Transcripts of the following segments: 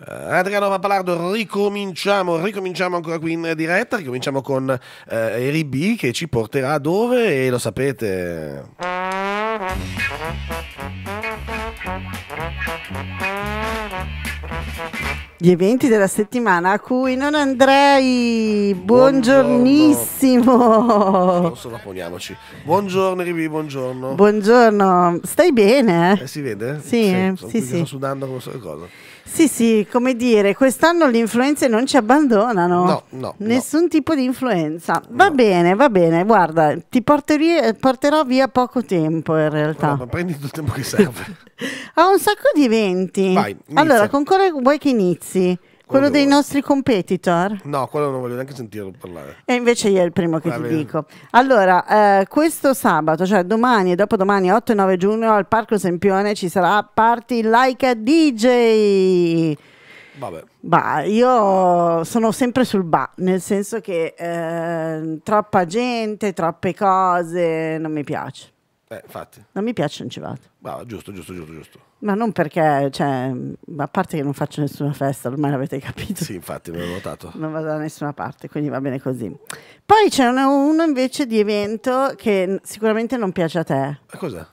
Eh, Adriano Papalardo, ricominciamo, ricominciamo ancora qui in diretta, ricominciamo con eh, RB che ci porterà dove e lo sapete. Gli eventi della settimana a cui non andrei. Buongiornissimo. Buongiorno. Non sovrapponiamoci. Buongiorno Rivi, buongiorno. Buongiorno, stai bene? Eh, si vede? Sì, sì, eh? sì, sì. Sto sudando come cosa. Sì, sì, come dire, quest'anno le influenze non ci abbandonano. No, no. Nessun no. tipo di influenza. Va no. bene, va bene, guarda, ti porteri, porterò via poco tempo in realtà. No, ma prendi tutto il tempo che serve. Ho un sacco di eventi. Vai, allora, con quale vuoi che inizi? Quello dei nostri competitor? No, quello non voglio neanche sentirlo parlare. E invece io è il primo che ti dico. Allora, eh, questo sabato, cioè domani e dopodomani, 8 e 9 giugno, al Parco Sempione ci sarà Party Like a DJ. Vabbè. Bah, io sono sempre sul ba, nel senso che eh, troppa gente, troppe cose, non mi piace. Eh, infatti. Non mi piace non ci vado. Bah, giusto, giusto, giusto, giusto. Ma non perché, cioè, a parte che non faccio nessuna festa, ormai l'avete capito. Sì, infatti, l'ho notato. Non vado da nessuna parte, quindi va bene così. Poi c'è uno invece di evento che sicuramente non piace a te. Ma eh, cos'è?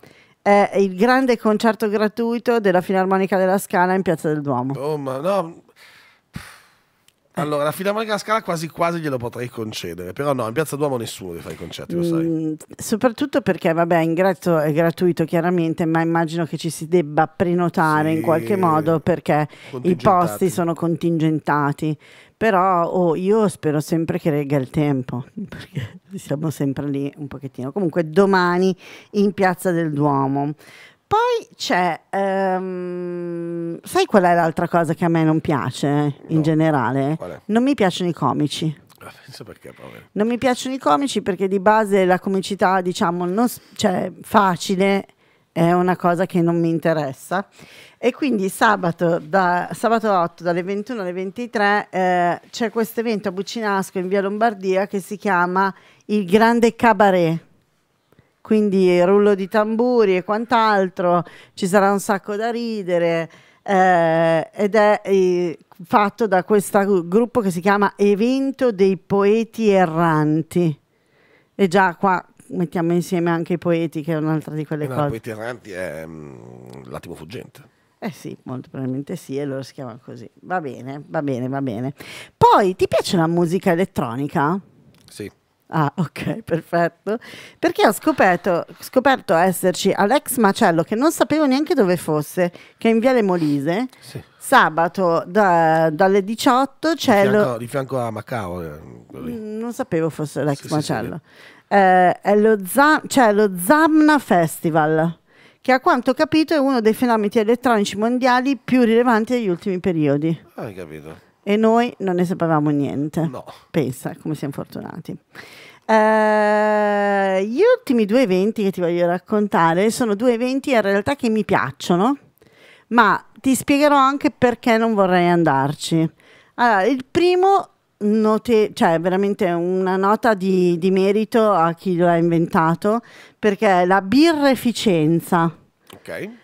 È il grande concerto gratuito della Filarmonica della Scala in Piazza del Duomo. Oh, ma no, eh. Allora, la Filarmonica della Scala quasi quasi glielo potrei concedere, però no, in Piazza Duomo nessuno gli fa i concerti, lo sai. Mm, soprattutto perché, vabbè, ingresso è gratuito chiaramente, ma immagino che ci si debba prenotare sì, in qualche modo perché i posti sono contingentati. Però oh, io spero sempre che regga il tempo, perché siamo sempre lì un pochettino. Comunque domani in Piazza del Duomo poi c'è, um, sai qual è l'altra cosa che a me non piace eh, in no. generale? Non mi piacciono i comici. Ah, perché, non mi piacciono i comici perché di base la comicità, diciamo, non, cioè, facile è una cosa che non mi interessa. E quindi sabato, da, sabato 8 dalle 21 alle 23 eh, c'è questo evento a Buccinasco in via Lombardia che si chiama Il Grande Cabaret quindi rullo di tamburi e quant'altro, ci sarà un sacco da ridere. Eh, ed è eh, fatto da questo gruppo che si chiama Evento dei Poeti Erranti. E già qua mettiamo insieme anche i poeti, che è un'altra di quelle no, eh, cose. I poeti erranti è um, mm, l'attimo fuggente. Eh sì, molto probabilmente sì, e loro si chiamano così. Va bene, va bene, va bene. Poi, ti piace la musica elettronica? Sì. Ah, ok, perfetto. Perché ho scoperto, scoperto, esserci Alex Macello, che non sapevo neanche dove fosse, che è in Viale Molise. Sì. Sabato da, dalle 18 c'è... Di, lo... di, fianco a Macao. Eh, mm, non sapevo fosse Alex sì, Macello. Sì, eh, c'è lo, Zam cioè lo Zamna Festival, che a quanto ho capito è uno dei fenomeni elettronici mondiali più rilevanti degli ultimi periodi. Ah, hai capito. E noi non ne sapevamo niente. No. Pensa come siamo fortunati. Uh, gli ultimi due eventi che ti voglio raccontare sono due eventi in realtà che mi piacciono, ma ti spiegherò anche perché non vorrei andarci. Allora, il primo note, cioè veramente una nota di, di merito a chi lo ha inventato, perché è la birreficenza. Ok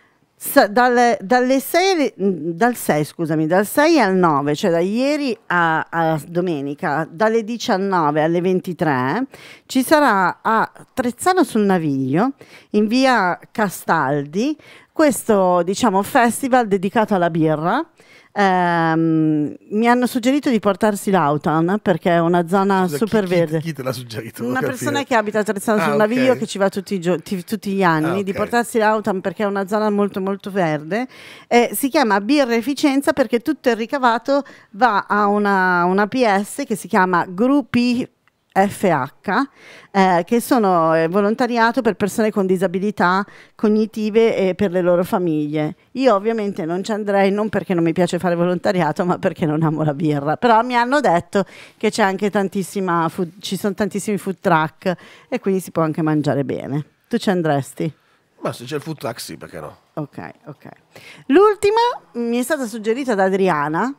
dalle, dalle 6, mm, dal 6, scusami, dal 6 al 9, cioè da ieri a, a, domenica, dalle 19 alle 23, ci sarà a Trezzano sul Naviglio, in via Castaldi, questo diciamo, festival dedicato alla birra Ehm, mi hanno suggerito di portarsi l'Autan perché è una zona Scusa, super chi, verde. Chi, chi te l'ha suggerito? Una persona che abita a Trezzano ah, sul okay. Naviglio che ci va tutti, ti, tutti gli anni, ah, okay. di portarsi l'Autan perché è una zona molto molto verde. Eh, si chiama birra efficienza perché tutto il ricavato va a una, una PS che si chiama Gruppi FH, eh, che sono eh, volontariato per persone con disabilità cognitive e per le loro famiglie. Io ovviamente non ci andrei non perché non mi piace fare volontariato, ma perché non amo la birra. Però mi hanno detto che c'è anche tantissima food, ci sono tantissimi food truck e quindi si può anche mangiare bene. Tu ci andresti? Ma se c'è il food truck sì, perché no? Ok, ok. L'ultima mi è stata suggerita da Adriana,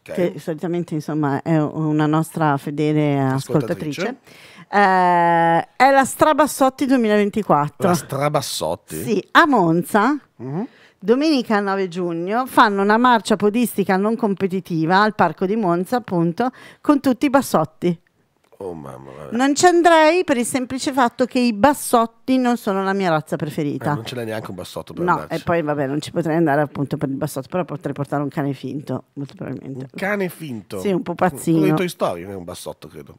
okay. che solitamente insomma, è una nostra fedele ascoltatrice. ascoltatrice. Eh, è la Strabassotti 2024. La Strabassotti? Sì, a Monza. Mm-hmm. Domenica 9 giugno fanno una marcia podistica non competitiva al Parco di Monza, appunto, con tutti i bassotti. Oh mamma. Non ci andrei per il semplice fatto che i bassotti non sono la mia razza preferita. Eh, non ce l'hai neanche un bassotto per No, andarci. e poi vabbè, non ci potrei andare appunto per il bassotto, però potrei portare un cane finto, molto probabilmente. Un cane finto? Sì, un po' pupazzino. Un, un Toy Story, non è un bassotto, credo.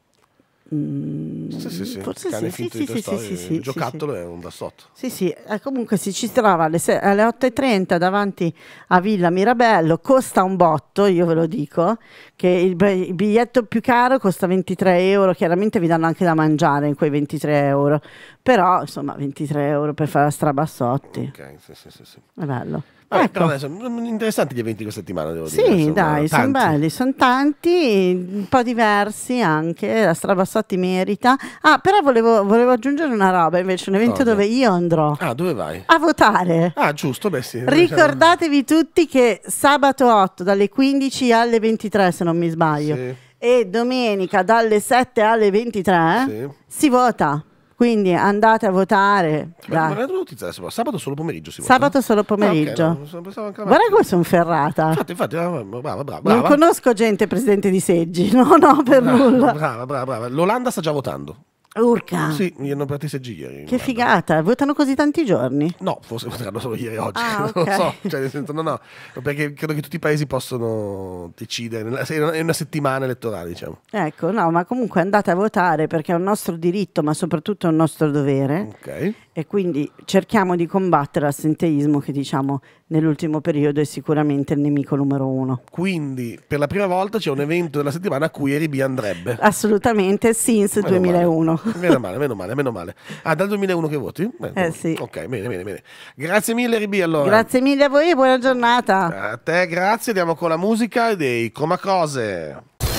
Mm, sì, sì, sì. Forse cane sì, sì, sì, sì, sì, Il giocattolo sì, è un dassotto. Sì, sì, eh, comunque se ci trova alle, se- alle 8.30 davanti a Villa Mirabello, costa un botto, io ve lo dico, che il, b- il, biglietto più caro costa 23 euro, chiaramente vi danno anche da mangiare in quei 23 euro, però insomma 23 euro per fare la strabassotti. Ok, sì, sì, sì. sì. È bello. Vabbè, ecco. adesso, mm, mm, interessanti gli eventi questa settimana, devo sì, dire. Sì, dai, sono belli, sono tanti, un po' diversi anche, la Strabassotti merita. Ah, però volevo, volevo aggiungere una roba invece, un evento Cosa? dove io andrò. Ah, dove vai? A votare. Ah, giusto, beh sì. Ricordatevi tutti che sabato 8 dalle 15 alle 23, se non mi sbaglio, sì. e domenica dalle 7 alle 23 sì. si vota. Quindi andate a votare. Eh, ma, notizia, sabato solo pomeriggio si vota. Sabato solo pomeriggio. Ah, okay, Guarda come sono ferrata. Infatti, infatti, ah, brava, brava, brava. Non conosco gente presidente di seggi, no, no, per no, nulla. Brava, brava, brava. L'Olanda sta già votando. Urca. Sì, mi hanno partiti ieri. Che figata, votano così tanti giorni? No, forse voteranno solo ieri e oggi, ah, okay. non lo so, cioè, nel senso, no, no, perché credo che tutti i paesi possono decidere, è una settimana elettorale diciamo. Ecco, no, ma comunque andate a votare perché è un nostro diritto, ma soprattutto è un nostro dovere. Okay. E quindi cerchiamo di combattere l'assenteismo che diciamo nell'ultimo periodo è sicuramente il nemico numero uno. Quindi per la prima volta c'è un evento della settimana a cui Eribi andrebbe. Assolutamente, since 2001. Meno male, meno male, meno male. Ah, dal 2001 che voti? Beh, eh sì. Ok, bene, bene, bene. Grazie mille Ribi allora. Grazie mille a voi, e buona giornata. A te grazie, andiamo con la musica dei Comacose.